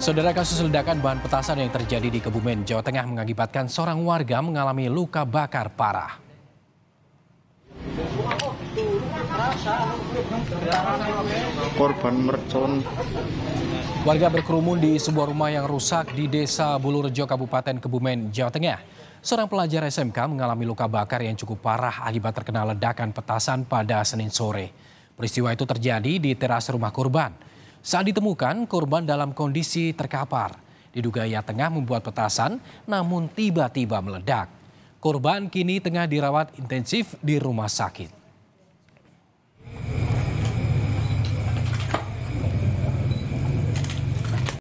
Saudara kasus ledakan bahan petasan yang terjadi di Kebumen, Jawa Tengah mengakibatkan seorang warga mengalami luka bakar parah. Korban mercon. Warga berkerumun di sebuah rumah yang rusak di Desa Bulurejo, Kabupaten Kebumen, Jawa Tengah. Seorang pelajar SMK mengalami luka bakar yang cukup parah akibat terkena ledakan petasan pada Senin sore. Peristiwa itu terjadi di teras rumah korban. Saat ditemukan, korban dalam kondisi terkapar. Diduga ia tengah membuat petasan, namun tiba-tiba meledak. Korban kini tengah dirawat intensif di rumah sakit.